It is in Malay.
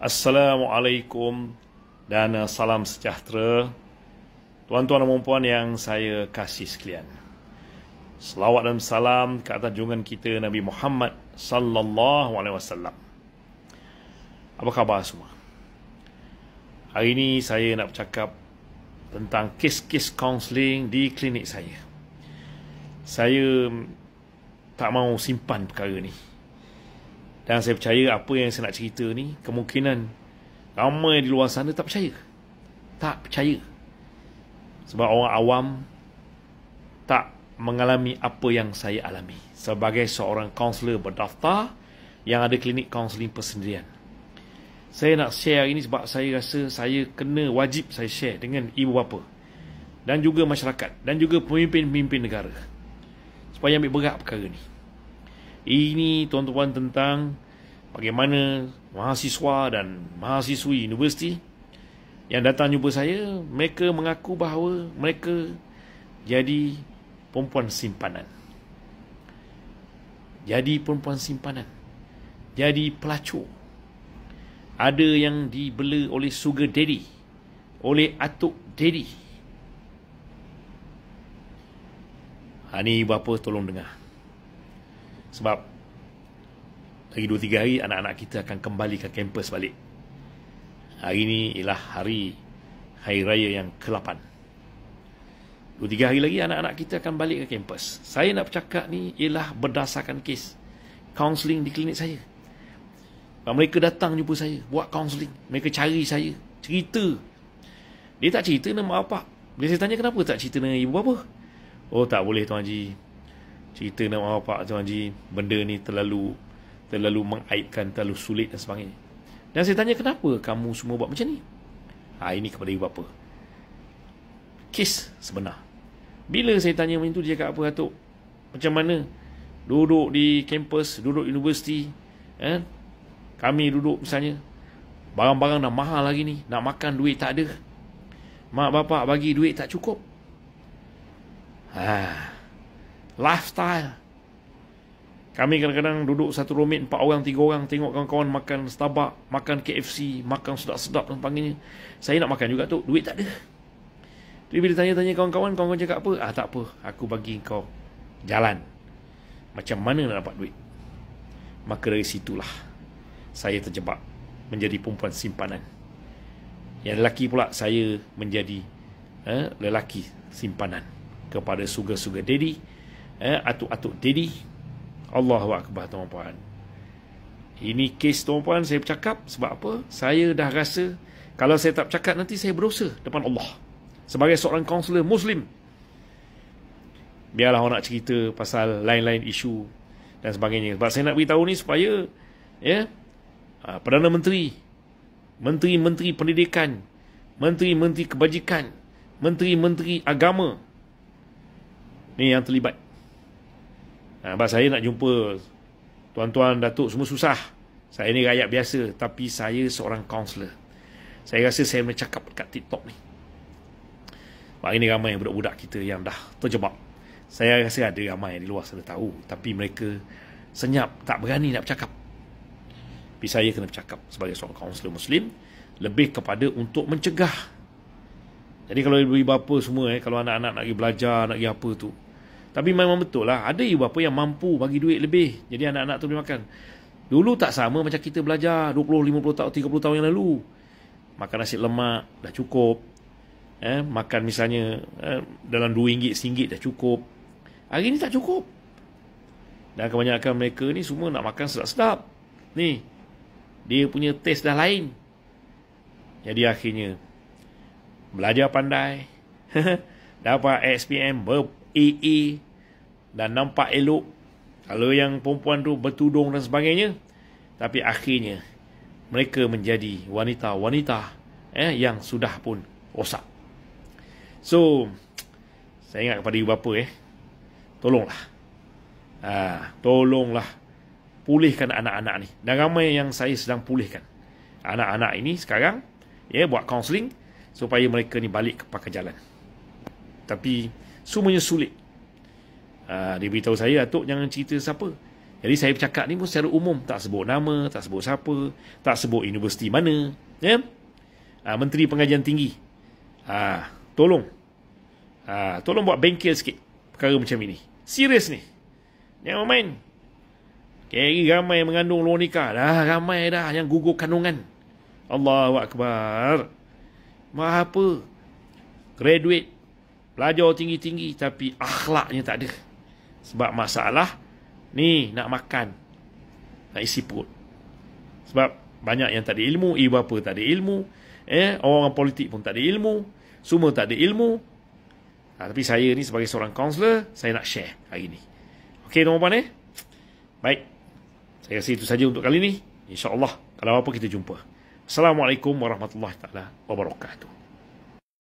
Assalamualaikum dan uh, salam sejahtera Tuan-tuan dan puan-puan yang saya kasih sekalian Selawat dan salam ke atas jungan kita Nabi Muhammad sallallahu alaihi wasallam. Apa khabar semua? Hari ini saya nak bercakap tentang kes-kes kaunseling di klinik saya. Saya tak mau simpan perkara ni. Dan saya percaya apa yang saya nak cerita ni Kemungkinan Ramai di luar sana tak percaya Tak percaya Sebab orang awam Tak mengalami apa yang saya alami Sebagai seorang kaunselor berdaftar Yang ada klinik kaunseling persendirian Saya nak share hari ni sebab saya rasa Saya kena wajib saya share dengan ibu bapa Dan juga masyarakat Dan juga pemimpin-pemimpin negara Supaya ambil berat perkara ni ini tuan-tuan tentang bagaimana mahasiswa dan mahasiswi universiti yang datang jumpa saya, mereka mengaku bahawa mereka jadi perempuan simpanan. Jadi perempuan simpanan. Jadi pelacur. Ada yang dibela oleh sugar daddy. Oleh atuk daddy. Ini ha, bapa tolong dengar. Sebab Lagi 2-3 hari anak-anak kita akan kembali ke kampus balik Hari ini ialah hari Hari Raya yang ke-8 2-3 hari lagi anak-anak kita akan balik ke kampus Saya nak bercakap ni ialah berdasarkan kes Counseling di klinik saya Mereka datang jumpa saya Buat counseling Mereka cari saya Cerita Dia tak cerita nama apa? bapak Bila saya tanya kenapa tak cerita dengan ibu bapa Oh tak boleh Tuan Haji cerita nak awak pak tuan haji benda ni terlalu terlalu mengaibkan terlalu sulit dan sebagainya dan saya tanya kenapa kamu semua buat macam ni ha, ini kepada ibu bapa kes sebenar bila saya tanya macam tu dia kata apa atuk macam mana duduk di kampus duduk universiti eh? kami duduk misalnya barang-barang dah mahal lagi ni nak makan duit tak ada mak bapak bagi duit tak cukup ha. Ah lifestyle. Kami kadang-kadang duduk satu rumit, empat orang, tiga orang, tengok kawan-kawan makan Starbucks, makan KFC, makan sedap-sedap dan panggilnya. Saya nak makan juga tu, duit tak ada. Jadi bila tanya-tanya kawan-kawan, kawan-kawan cakap apa? Ah tak apa, aku bagi kau jalan. Macam mana nak dapat duit? Maka dari situlah saya terjebak menjadi perempuan simpanan. Yang lelaki pula saya menjadi eh, lelaki simpanan kepada suga-suga daddy eh, atuk-atuk tadi Allahu akbar tuan-puan ini kes tuan-puan saya bercakap sebab apa saya dah rasa kalau saya tak cakap nanti saya berdosa depan Allah sebagai seorang kaunselor muslim biarlah orang nak cerita pasal lain-lain isu dan sebagainya sebab saya nak beritahu ni supaya ya yeah, Perdana Menteri Menteri-menteri pendidikan Menteri-menteri kebajikan Menteri-menteri agama Ni yang terlibat Ha, sebab saya nak jumpa tuan-tuan, datuk semua susah. Saya ni rakyat biasa tapi saya seorang kaunselor. Saya rasa saya boleh cakap dekat TikTok ni. Sebab ini ramai budak-budak kita yang dah terjebak. Saya rasa ada ramai yang di luar sana tahu tapi mereka senyap tak berani nak bercakap. Tapi saya kena bercakap sebagai seorang kaunselor Muslim lebih kepada untuk mencegah. Jadi kalau ibu bapa semua eh, kalau anak-anak nak pergi belajar, nak pergi apa tu, tapi memang betul lah. Ada ibu bapa yang mampu bagi duit lebih. Jadi anak-anak tu boleh makan. Dulu tak sama macam kita belajar 20, 50 tahun, 30 tahun yang lalu. Makan nasi lemak dah cukup. Eh, makan misalnya eh, dalam RM2, RM1 dah cukup. Hari ni tak cukup. Dan kebanyakan mereka ni semua nak makan sedap-sedap. Ni. Dia punya taste dah lain. Jadi akhirnya. Belajar pandai. dapat SPM berpuluh AA e e dan nampak elok kalau yang perempuan tu bertudung dan sebagainya tapi akhirnya mereka menjadi wanita-wanita eh yang sudah pun rosak so saya ingat kepada ibu bapa eh tolonglah ah tolonglah pulihkan anak-anak ni dan ramai yang saya sedang pulihkan anak-anak ini sekarang ya yeah, buat counseling supaya mereka ni balik ke pakai jalan tapi semuanya sulit. Ah, dia beritahu saya, Atok jangan cerita siapa. Jadi saya bercakap ni pun secara umum. Tak sebut nama, tak sebut siapa, tak sebut universiti mana. Ya? Aa, ah, Menteri Pengajian Tinggi. Aa, ah, tolong. Aa, tolong buat bengkel sikit perkara macam ini. Serius ni. Jangan main. Kayaknya ramai yang mengandung luar nikah. Dah ramai dah yang gugur kandungan. Allahuakbar. Maha apa? Graduate Belajar tinggi-tinggi tapi akhlaknya tak ada. Sebab masalah ni nak makan. Nak isi perut. Sebab banyak yang tak ada ilmu. Ibu apa tak ada ilmu. Eh, orang politik pun tak ada ilmu. Semua tak ada ilmu. Ha, tapi saya ni sebagai seorang kaunselor, saya nak share hari ni. Okey, nombor puan eh? Baik. Saya rasa itu saja untuk kali ni. InsyaAllah. Kalau apa, kita jumpa. Assalamualaikum warahmatullahi taala wabarakatuh.